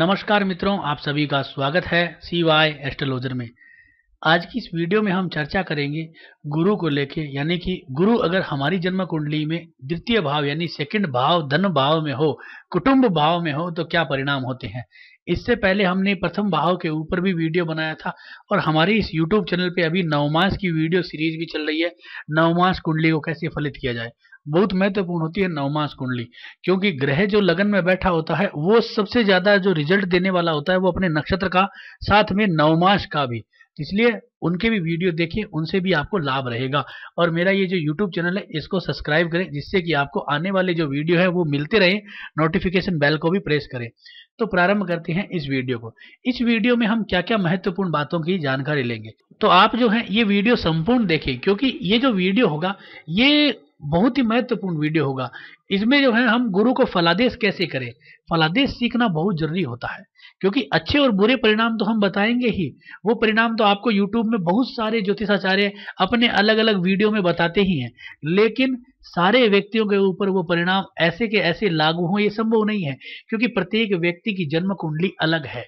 नमस्कार मित्रों आप सभी का स्वागत है सी वाई एस्ट्रोलॉजर में आज की इस वीडियो में हम चर्चा करेंगे गुरु को लेके यानी कि गुरु अगर हमारी जन्म कुंडली में द्वितीय भाव यानी सेकंड भाव धन भाव में हो कुटुंब भाव में हो तो क्या परिणाम होते हैं इससे पहले हमने प्रथम भाव के ऊपर भी वीडियो बनाया था और हमारी इस यूट्यूब चैनल पे अभी नवमास की वीडियो सीरीज भी चल रही है नवमास कुंडली को कैसे फलित किया जाए बहुत महत्वपूर्ण होती है नवमास कुंडली क्योंकि ग्रह जो लगन में बैठा होता है वो सबसे ज्यादा जो रिजल्ट देने वाला होता है वो अपने नक्षत्र का साथ में नवमास का भी इसलिए उनके भी वीडियो देखिए उनसे भी आपको लाभ रहेगा और मेरा ये जो यूट्यूब चैनल है इसको सब्सक्राइब करें जिससे कि आपको आने वाले जो वीडियो है वो मिलते रहे नोटिफिकेशन बेल को भी प्रेस करें तो प्रारंभ करते हैं इस वीडियो को इस वीडियो में हम क्या क्या महत्वपूर्ण बातों की जानकारी लेंगे तो आप जो है ये वीडियो संपूर्ण देखें क्योंकि ये जो वीडियो होगा ये बहुत ही महत्वपूर्ण वीडियो होगा इसमें जो है हम गुरु को फलादेश कैसे करें फलादेश सीखना बहुत जरूरी होता है क्योंकि अच्छे और बुरे परिणाम तो हम बताएंगे ही वो परिणाम तो आपको यूट्यूब में बहुत सारे ज्योतिषाचार्य अपने अलग अलग वीडियो में बताते ही हैं लेकिन सारे व्यक्तियों के ऊपर वो परिणाम ऐसे के ऐसे लागू हों ये संभव नहीं है क्योंकि प्रत्येक व्यक्ति की जन्म कुंडली अलग है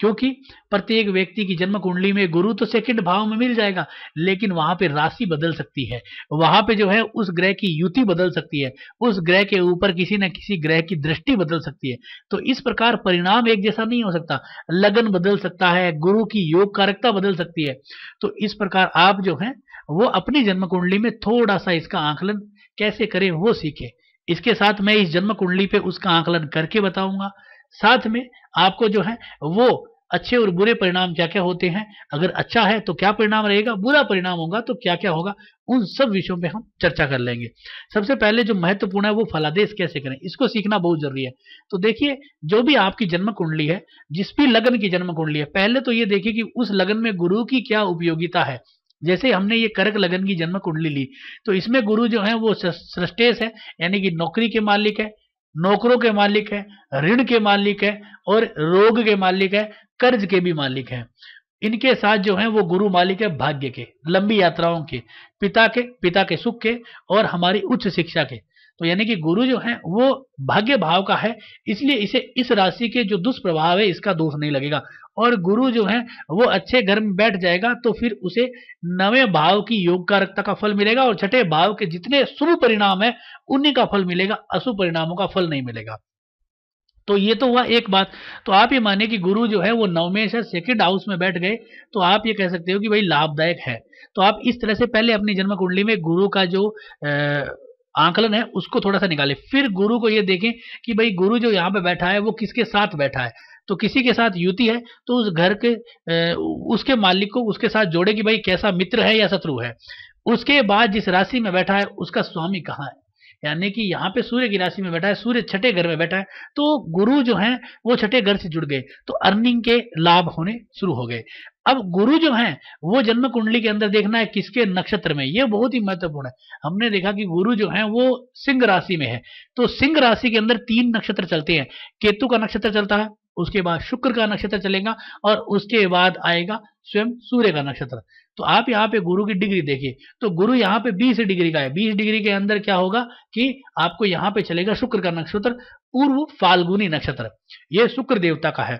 क्योंकि प्रत्येक व्यक्ति की जन्म कुंडली में गुरु तो सेकंड भाव में मिल जाएगा लेकिन वहां पे राशि बदल सकती है वहां पे जो है उस ग्रह की युति बदल सकती है उस ग्रह के ऊपर किसी न किसी ग्रह की दृष्टि बदल सकती है तो इस प्रकार परिणाम एक जैसा नहीं हो सकता लगन बदल सकता है गुरु की योग कारकता बदल सकती है तो इस प्रकार आप जो है वो अपनी जन्म कुंडली में थोड़ा सा इसका आंकलन कैसे करें वो सीखे इसके साथ मैं इस जन्म कुंडली पे उसका आंकलन करके बताऊंगा साथ में आपको जो है वो अच्छे और बुरे परिणाम क्या क्या होते हैं अगर अच्छा है तो क्या परिणाम रहेगा बुरा परिणाम होगा तो क्या क्या होगा उन सब विषयों पे हम चर्चा कर लेंगे सबसे पहले जो महत्वपूर्ण है वो फलादेश कैसे करें इसको सीखना बहुत जरूरी है तो देखिए जो भी आपकी जन्म कुंडली है जिस भी लगन की जन्म कुंडली है पहले तो ये देखिए कि उस लगन में गुरु की क्या उपयोगिता है जैसे हमने ये करक लगन की जन्म कुंडली ली तो इसमें गुरु जो है वो सृष्टेश है यानी कि नौकरी के मालिक है नौकरों के मालिक है ऋण के मालिक है और रोग के मालिक है कर्ज के भी मालिक है इनके साथ जो है वो गुरु मालिक है भाग्य के लंबी यात्राओं के पिता के पिता के सुख के और हमारी उच्च शिक्षा के तो यानी कि गुरु जो है वो भाग्य भाव का है इसलिए इसे इस राशि के जो दुष्प्रभाव है इसका दोष नहीं लगेगा और गुरु जो है वो अच्छे घर में बैठ जाएगा तो फिर उसे नवे भाव की योग कारकता का फल मिलेगा और छठे भाव के जितने शुभ परिणाम है उन्हीं का फल मिलेगा अशुभ परिणामों का फल नहीं मिलेगा तो ये तो हुआ एक बात तो आप ये माने कि गुरु जो है वो नवमेश से सेकेंड हाउस में बैठ गए तो आप ये कह सकते हो कि भाई लाभदायक है तो आप इस तरह से पहले अपनी जन्म कुंडली में गुरु का जो आंकलन है उसको थोड़ा सा निकालें फिर गुरु को ये देखें कि भाई गुरु जो यहाँ पे बैठा है वो किसके साथ बैठा है तो किसी के साथ युति है तो उस घर के उसके मालिक को उसके साथ जोड़े कि भाई कैसा मित्र है या शत्रु है उसके बाद जिस राशि में बैठा है उसका स्वामी कहाँ है यानी कि यहाँ पे सूर्य की राशि में बैठा है सूर्य छठे घर में बैठा है तो गुरु जो है वो छठे घर से जुड़ गए तो अर्निंग के लाभ होने शुरू हो गए अब गुरु जो है वो जन्म कुंडली के अंदर देखना है किसके नक्षत्र में ये बहुत ही महत्वपूर्ण है हमने देखा कि गुरु जो है वो सिंह राशि में है तो सिंह राशि के अंदर तीन नक्षत्र चलते हैं केतु का नक्षत्र चलता है उसके बाद शुक्र का नक्षत्र चलेगा और उसके बाद आएगा स्वयं सूर्य का नक्षत्र तो आप यहाँ पे गुरु की डिग्री देखिए तो गुरु यहाँ पे 20 डिग्री का है 20 डिग्री के अंदर क्या होगा कि आपको यहाँ पे चलेगा शुक्र का नक्षत्र पूर्व फाल्गुनी नक्षत्र ये शुक्र देवता का है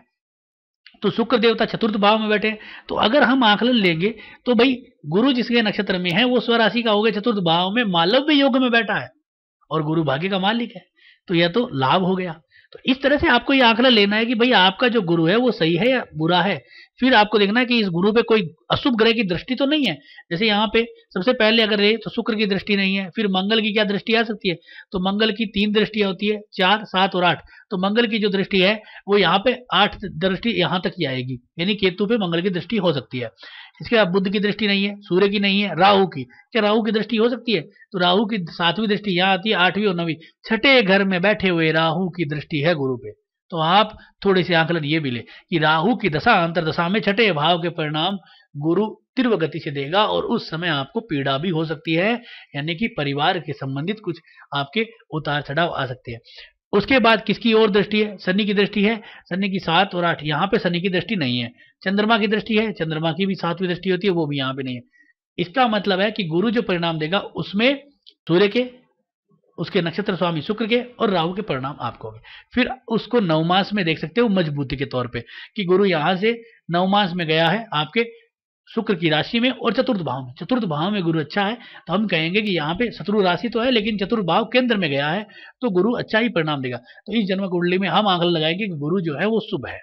तो शुक्र देवता चतुर्थ भाव में बैठे तो अगर हम आकलन लेंगे तो भाई गुरु जिसके नक्षत्र में है वो स्वराशि का हो गया चतुर्थ भाव में मालव्य योग में बैठा है और गुरु भाग्य का मालिक है तो यह तो लाभ हो गया तो इस तरह से आपको ये आंकड़ा लेना है कि भाई आपका जो गुरु है वो सही है या बुरा है फिर आपको देखना है कि इस गुरु पे कोई अशुभ ग्रह की दृष्टि तो नहीं है जैसे यहाँ पे सबसे पहले अगर रहे तो शुक्र की दृष्टि नहीं है फिर मंगल की क्या दृष्टि आ सकती है तो मंगल की तीन दृष्टिया होती है चार सात और आठ तो मंगल की जो दृष्टि है वो यहाँ पे आठ दृष्टि यहाँ तक ही आएगी यानी केतु पे मंगल की दृष्टि हो सकती है इसके बाद बुद्ध की दृष्टि नहीं है सूर्य की नहीं है राहु की क्या राहु की दृष्टि हो सकती है तो राहु की सातवीं दृष्टि यहाँ आती है आठवीं और नवी छठे घर में बैठे हुए राहु की दृष्टि है गुरु पे तो आप थोड़े से आंकलन ये भी ले कि राहु की दशा अंतरदशा में छठे भाव के परिणाम गुरु तीव्र गति से देगा और उस समय आपको पीड़ा भी हो सकती है यानी कि परिवार के संबंधित कुछ आपके उतार चढ़ाव आ सकते हैं उसके बाद किसकी और दृष्टि है शनि की दृष्टि है शनि की सात और आठ यहाँ पे शनि की दृष्टि नहीं है चंद्रमा की दृष्टि है चंद्रमा की भी सातवीं दृष्टि होती है वो भी यहाँ पे नहीं है इसका मतलब है कि गुरु जो परिणाम देगा उसमें सूर्य के उसके नक्षत्र स्वामी शुक्र के और राहु के परिणाम आपको होंगे फिर उसको नवमास में देख सकते हो मजबूती के तौर पे कि गुरु यहाँ से नवमास में गया है आपके शुक्र की राशि में और चतुर्थ भाव में चतुर्थ भाव में गुरु अच्छा है तो हम कहेंगे कि यहाँ पे शत्रु राशि तो है लेकिन चतुर्थ भाव केंद्र में गया है तो गुरु अच्छा ही परिणाम देगा तो इस जन्म कुंडली में हम आंकलन लगाएंगे कि गुरु जो है वो शुभ है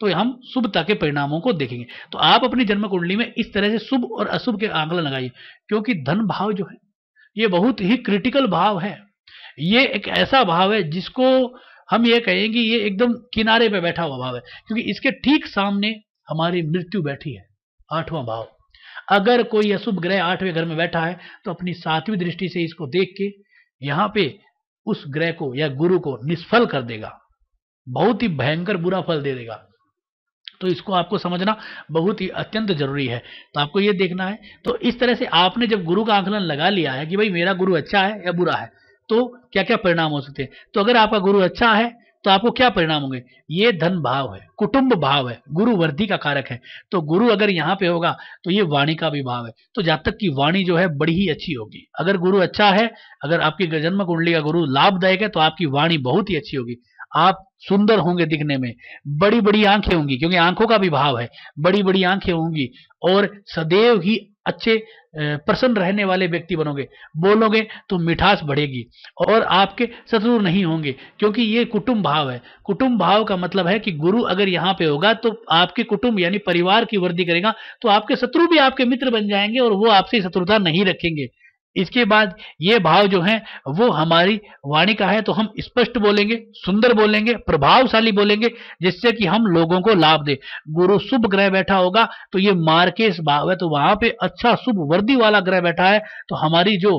तो हम शुभता के परिणामों को देखेंगे तो आप अपनी जन्म कुंडली में इस तरह से शुभ और अशुभ के आंकलन लगाइए क्योंकि धन भाव जो है ये बहुत ही क्रिटिकल भाव है ये एक ऐसा भाव है जिसको हम ये कहेंगे ये एकदम किनारे पे बैठा हुआ भाव है क्योंकि इसके ठीक सामने हमारी मृत्यु बैठी है आठवां भाव अगर कोई अशुभ ग्रह आठवें घर में बैठा है तो अपनी सातवीं दृष्टि से इसको देख के यहां पे उस ग्रह को या गुरु को निष्फल कर देगा बहुत ही भयंकर बुरा फल दे देगा तो इसको आपको समझना बहुत ही अत्यंत जरूरी है तो आपको यह देखना है तो इस तरह से आपने जब गुरु का आंकलन लगा लिया है कि भाई मेरा गुरु अच्छा है या बुरा है तो क्या क्या परिणाम हो सकते हैं तो अगर आपका गुरु अच्छा है तो आपको क्या परिणाम होंगे ये धन भाव है कुटुंब भाव है गुरु वर्धि का कारक है तो गुरु अगर यहाँ पे होगा तो ये वाणी का भी भाव है तो जातक की वाणी जो है बड़ी ही अच्छी होगी अगर गुरु अच्छा है अगर आपकी जन्म कुंडली का गुरु लाभदायक है तो आपकी वाणी बहुत ही अच्छी होगी आप सुंदर होंगे दिखने में बड़ी बड़ी आंखें होंगी क्योंकि आंखों का भी भाव है बड़ी बड़ी आंखें होंगी और सदैव ही अच्छे प्रसन्न रहने वाले व्यक्ति बनोगे बोलोगे तो मिठास बढ़ेगी और आपके शत्रु नहीं होंगे क्योंकि ये कुटुंब भाव है कुटुंब भाव का मतलब है कि गुरु अगर यहाँ पे होगा तो आपके कुटुंब यानी परिवार की वृद्धि करेगा तो आपके शत्रु भी आपके मित्र बन जाएंगे और वो आपसे शत्रुता नहीं रखेंगे इसके बाद ये भाव जो है वो हमारी वाणी का है तो हम स्पष्ट बोलेंगे सुंदर बोलेंगे प्रभावशाली बोलेंगे जिससे कि हम लोगों को लाभ दे गुरु शुभ ग्रह बैठा होगा तो ये मार्केश भाव है तो वहां पे अच्छा शुभ वर्दी वाला ग्रह बैठा है तो हमारी जो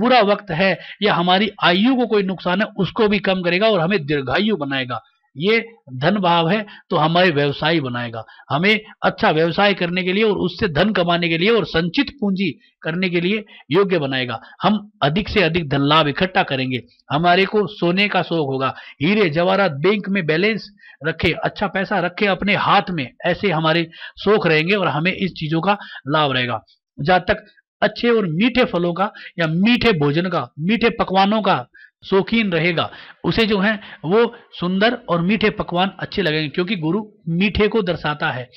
बुरा वक्त है या हमारी आयु को कोई नुकसान है उसको भी कम करेगा और हमें दीर्घायु बनाएगा ये धन भाव है तो हमारे व्यवसाय बनाएगा हमें अच्छा व्यवसाय करने के लिए और उससे धन कमाने के लिए और संचित पूंजी करने के लिए योग्य बनाएगा हम अधिक से अधिक धन लाभ इकट्ठा करेंगे हमारे को सोने का शौक होगा हीरे जवाहरात बैंक में बैलेंस रखे अच्छा पैसा रखे अपने हाथ में ऐसे हमारे शौक रहेंगे और हमें इस चीजों का लाभ रहेगा जहां तक अच्छे और मीठे फलों का या मीठे भोजन का मीठे पकवानों का शौकीन रहेगा उसे जो है वो सुंदर और मीठे पकवान अच्छे लगेंगे क्योंकि गुरु मीठे को दर्शाता है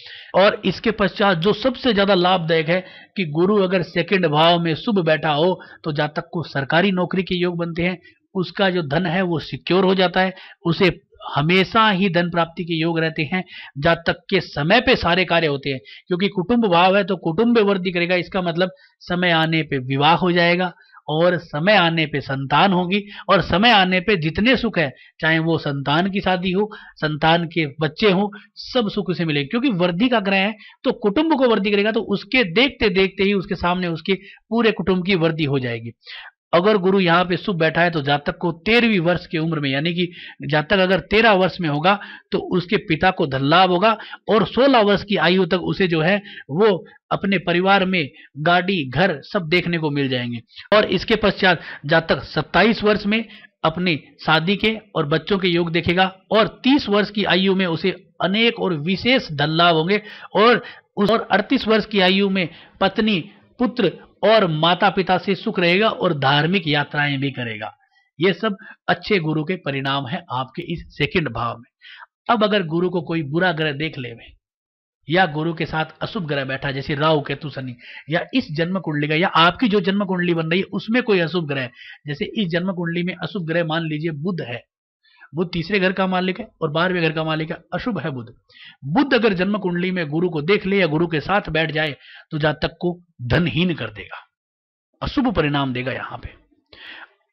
और इसके पश्चात जो सबसे ज़्यादा लाभदायक है कि गुरु अगर सेकंड भाव में शुभ बैठा हो तो जातक को सरकारी नौकरी के योग बनते हैं उसका जो धन है वो सिक्योर हो जाता है उसे हमेशा ही धन प्राप्ति के योग रहते हैं जा तक के समय पे सारे कार्य होते हैं क्योंकि कुटुंब भाव है तो कुटुंब वृद्धि करेगा इसका मतलब समय आने पे विवाह हो जाएगा और समय आने पे संतान होगी और समय आने पे जितने सुख है चाहे वो संतान की शादी हो संतान के बच्चे हो सब सुख उसे मिलेगा क्योंकि वृद्धि का ग्रह है तो कुटुंब को वृद्धि करेगा तो उसके देखते देखते ही उसके सामने उसके पूरे कुटुंब की वृद्धि हो जाएगी अगर गुरु यहाँ पे शुभ बैठा है तो जातक को तेरहवीं वर्ष की उम्र में यानी कि जातक अगर तेरह वर्ष में होगा तो उसके पिता को धन लाभ होगा और सोलह वर्ष की आयु तक उसे जो है वो अपने परिवार में गाड़ी घर सब देखने को मिल जाएंगे और इसके पश्चात जातक सत्ताईस वर्ष में अपने शादी के और बच्चों के योग देखेगा और तीस वर्ष की आयु में उसे अनेक और विशेष धन लाभ होंगे और अड़तीस वर्ष की आयु में पत्नी पुत्र और माता पिता से सुख रहेगा और धार्मिक यात्राएं भी करेगा ये सब अच्छे गुरु के परिणाम है आपके इस सेकंड भाव में अब अगर गुरु को कोई बुरा ग्रह देख ले या गुरु के साथ अशुभ ग्रह बैठा जैसे राहु केतु शनि या इस जन्म कुंडली का या आपकी जो जन्म कुंडली बन रही है उसमें कोई अशुभ ग्रह जैसे इस जन्म कुंडली में अशुभ ग्रह मान लीजिए बुद्ध है बुद्ध तीसरे घर का मालिक है और बारहवें घर का मालिक है अशुभ है बुद्ध बुद्ध अगर जन्म कुंडली में गुरु को देख ले या गुरु के साथ बैठ जाए तो जातक को धनहीन कर देगा अशुभ परिणाम देगा यहां पे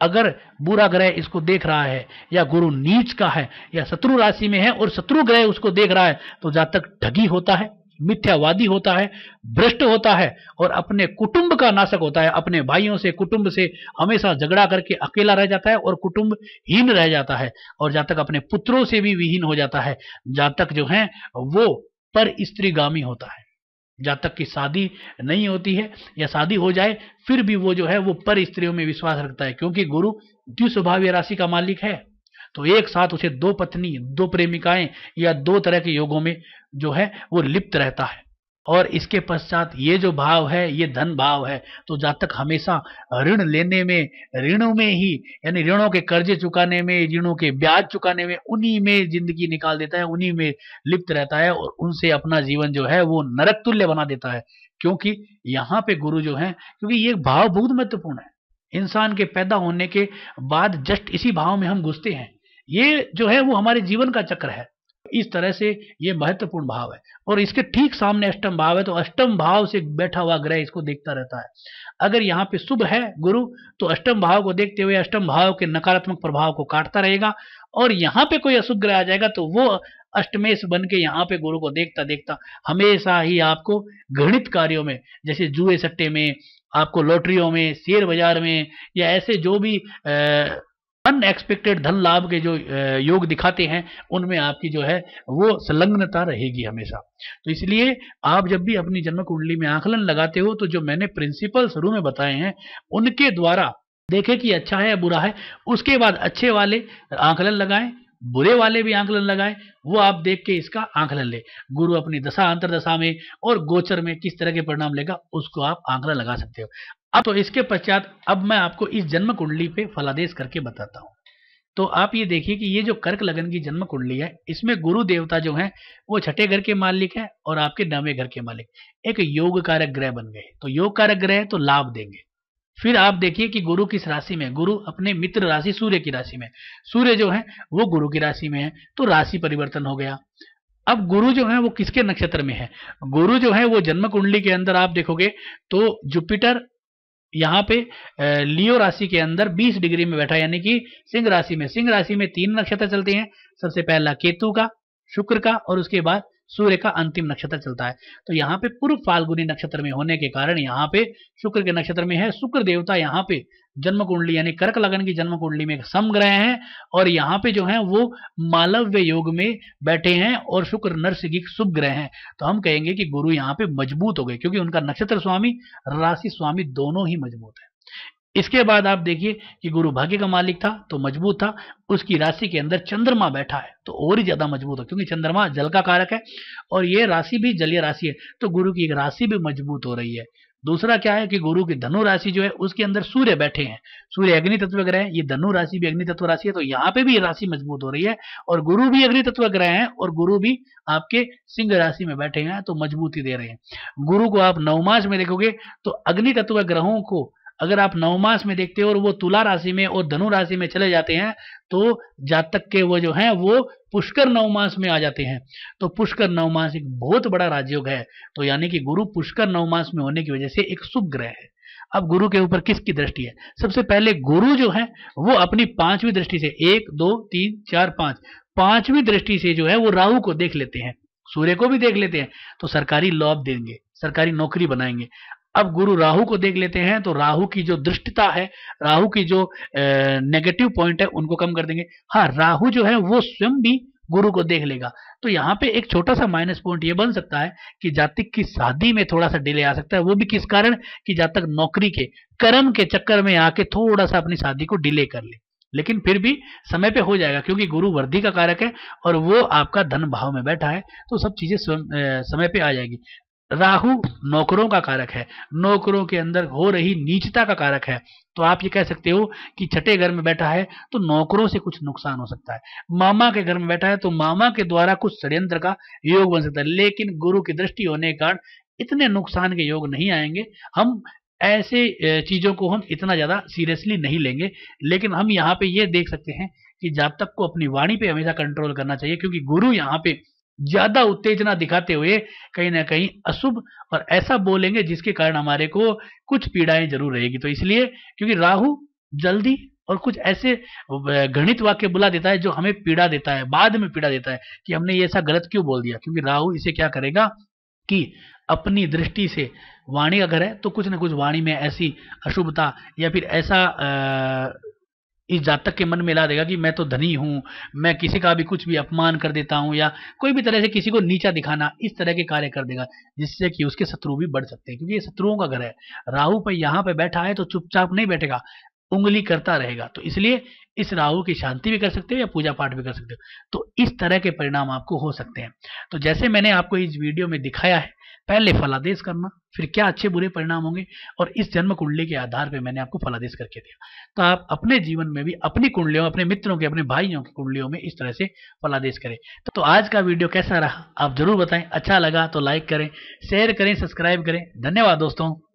अगर बुरा ग्रह इसको देख रहा है या गुरु नीच का है या शत्रु राशि में है और शत्रु ग्रह उसको देख रहा है तो जातक ढगी होता है मिथ्यावादी होता है भ्रष्ट होता है और अपने कुटुंब का नाशक होता है अपने भाइयों से कुटुंब से हमेशा झगड़ा करके अकेला रह जाता है और कुटुंब हीन रह जाता है और जहां तक अपने पुत्रों से भी विहीन हो जाता है जहां तक जो है वो पर स्त्रीगामी होता है जहां तक की शादी नहीं होती है या शादी हो जाए फिर भी वो जो है वो पर स्त्रियों में विश्वास रखता है क्योंकि गुरु द्विस्वभाव्य राशि का मालिक है तो एक साथ उसे दो पत्नी दो प्रेमिकाएं या दो तरह के योगों में जो है वो लिप्त रहता है और इसके पश्चात ये जो भाव है ये धन भाव है तो जातक हमेशा ऋण लेने में ऋणों में ही यानी ऋणों के कर्जे चुकाने में ऋणों के ब्याज चुकाने में उन्हीं में जिंदगी निकाल देता है उन्हीं में लिप्त रहता है और उनसे अपना जीवन जो है वो नरक तुल्य बना देता है क्योंकि यहाँ पे गुरु जो है क्योंकि ये भाव बहुत महत्वपूर्ण है इंसान के पैदा होने के बाद जस्ट इसी भाव में हम घुसते हैं ये जो है वो हमारे जीवन का चक्र है इस तरह से ये महत्वपूर्ण भाव है और इसके ठीक सामने अष्टम भाव है तो अष्टम भाव से बैठा हुआ ग्रह इसको देखता रहता है अगर यहाँ पे शुभ है गुरु तो अष्टम भाव को देखते हुए अष्टम भाव के नकारात्मक प्रभाव को काटता रहेगा और यहाँ पे कोई अशुभ ग्रह आ जाएगा तो वो अष्टमेश बन के यहाँ पे गुरु को देखता देखता हमेशा ही आपको घृणित कार्यों में जैसे जुए सट्टे में आपको लॉटरियों में शेयर बाजार में या ऐसे जो भी आ, अनएक्सपेक्टेड धन लाभ के जो योग दिखाते हैं उनमें आपकी जो है वो संलग्नता रहेगी हमेशा तो इसलिए आप जब भी अपनी जन्म कुंडली में आंकलन लगाते हो तो जो मैंने प्रिंसिपल शुरू में बताए हैं उनके द्वारा देखें कि अच्छा है या बुरा है उसके बाद अच्छे वाले आंकलन लगाएं बुरे वाले भी आंकलन लगाएं वो आप देख के इसका आंकलन ले गुरु अपनी दशा अंतरदशा में और गोचर में किस तरह के परिणाम लेगा उसको आप आंकलन लगा सकते हो अब हाँ, तो इसके पश्चात अब मैं आपको इस जन्म कुंडली पे फलादेश करके बताता हूं तो आप ये देखिए कि ये जो कर्क लगन की जन्म कुंडली है इसमें गुरु देवता जो है वो छठे घर के मालिक है और आपके नवे घर के मालिक एक योग कारक ग्रह बन गए तो योग कारक ग्रह तो लाभ देंगे फिर आप देखिए कि गुरु किस राशि में गुरु अपने मित्र राशि सूर्य की राशि में सूर्य जो है वो गुरु की राशि में है तो राशि परिवर्तन हो गया अब गुरु जो है वो किसके नक्षत्र में है गुरु जो है वो जन्म कुंडली के अंदर आप देखोगे तो जुपिटर यहाँ पे लियो राशि के अंदर 20 डिग्री में बैठा यानी कि सिंह राशि में सिंह राशि में तीन नक्षत्र चलते हैं सबसे पहला केतु का शुक्र का और उसके बाद सूर्य का अंतिम नक्षत्र चलता है तो यहाँ पे पूर्व फाल्गुनी नक्षत्र में होने के कारण यहाँ पे शुक्र के नक्षत्र में है शुक्र देवता यहाँ पे जन्म कुंडली यानी कर्क लगन की जन्म कुंडली में समग्रह हैं और यहाँ पे जो है वो मालव्य योग में बैठे हैं और शुक्र नरसिंह शुभ ग्रह हैं तो हम कहेंगे कि गुरु यहाँ पे मजबूत हो गए क्योंकि उनका नक्षत्र स्वामी राशि स्वामी दोनों ही मजबूत है इसके बाद आप देखिए कि गुरु भाग्य का मालिक था तो मजबूत था उसकी राशि के अंदर चंद्रमा बैठा है तो और ही ज्यादा मजबूत है क्योंकि चंद्रमा जल का कारक है और ये राशि भी जलीय राशि है तो गुरु की एक राशि भी मजबूत हो रही है दूसरा क्या है कि गुरु की धनु राशि जो है उसके अंदर सूर्य बैठे हैं सूर्य अग्नि तत्व ग्रह है ये धनु राशि भी अग्नि तत्व राशि है तो यहाँ पे भी राशि मजबूत हो रही है और गुरु भी अग्नि तत्व ग्रह हैं और गुरु भी आपके सिंह राशि में बैठे हैं तो मजबूती दे रहे हैं गुरु को आप नवमास में देखोगे तो अग्नि तत्व ग्रहों को अगर आप नवमास में देखते हो और वो तुला राशि में और धनु राशि में चले जाते हैं तो जातक के वो जो हैं वो पुष्कर नवमास में आ जाते हैं तो पुष्कर नवमास एक बहुत बड़ा राजयोग है तो यानी कि गुरु पुष्कर नवमास में होने की वजह से एक शुभ ग्रह है अब गुरु के ऊपर किसकी दृष्टि है सबसे पहले गुरु जो है वो अपनी पांचवी दृष्टि से एक दो तीन चार पांच पांचवी दृष्टि से जो है वो राहु को देख लेते हैं सूर्य को भी देख लेते हैं तो सरकारी लॉब देंगे सरकारी नौकरी बनाएंगे अब गुरु राहु को देख लेते हैं तो राहु की जो दृष्टता है राहु की जो नेगेटिव पॉइंट है उनको कम कर देंगे हाँ राहु जो है वो स्वयं भी गुरु को देख लेगा तो यहाँ पे एक छोटा सा माइनस पॉइंट ये बन सकता है कि जातक की शादी में थोड़ा सा डिले आ सकता है वो भी किस कारण कि जातक नौकरी के कर्म के चक्कर में आके थोड़ा सा अपनी शादी को डिले कर ले लेकिन फिर भी समय पे हो जाएगा क्योंकि गुरु वर्दी का कारक है और वो आपका धन भाव में बैठा है तो सब चीजें समय पे आ जाएगी राहु नौकरों का कारक है नौकरों के अंदर हो रही नीचता का कारक है तो आप ये कह सकते हो कि छठे घर में बैठा है तो नौकरों से कुछ नुकसान हो सकता है मामा के घर में बैठा है तो मामा के द्वारा कुछ षड्यंत्र का योग बन सकता है लेकिन गुरु की दृष्टि होने के कारण इतने नुकसान के योग नहीं आएंगे हम ऐसे चीज़ों को हम इतना ज़्यादा सीरियसली नहीं लेंगे लेकिन हम यहाँ पे ये देख सकते हैं कि जातक को अपनी वाणी पे हमेशा कंट्रोल करना चाहिए क्योंकि गुरु यहाँ पे ज्यादा उत्तेजना दिखाते हुए कहीं ना कहीं अशुभ और ऐसा बोलेंगे जिसके कारण हमारे को कुछ पीड़ाएं जरूर रहेगी तो इसलिए क्योंकि राहु जल्दी और कुछ ऐसे गणित वाक्य बुला देता है जो हमें पीड़ा देता है बाद में पीड़ा देता है कि हमने ये ऐसा गलत क्यों बोल दिया क्योंकि राहु इसे क्या करेगा कि अपनी दृष्टि से वाणी अगर है तो कुछ ना कुछ वाणी में ऐसी अशुभता या फिर ऐसा आ, इस जातक के मन में ला देगा कि मैं तो धनी हूं मैं किसी का भी कुछ भी अपमान कर देता हूं या कोई भी तरह से किसी को नीचा दिखाना इस तरह के कार्य कर देगा जिससे कि उसके शत्रु भी बढ़ सकते हैं क्योंकि ये शत्रुओं का घर है राहु पर यहाँ पे बैठा है तो चुपचाप नहीं बैठेगा उंगली करता रहेगा तो इसलिए इस राहु की शांति भी कर सकते हो या पूजा पाठ भी कर सकते हो तो इस तरह के परिणाम आपको हो सकते हैं तो जैसे मैंने आपको इस वीडियो में दिखाया है पहले फलादेश करना फिर क्या अच्छे बुरे परिणाम होंगे और इस जन्म कुंडली के आधार पर मैंने आपको फलादेश करके दिया तो आप अपने जीवन में भी अपनी कुंडलियों अपने मित्रों के अपने भाइयों की कुंडलियों में इस तरह से फलादेश करें तो आज का वीडियो कैसा रहा आप जरूर बताएं अच्छा लगा तो लाइक करें शेयर करें सब्सक्राइब करें धन्यवाद दोस्तों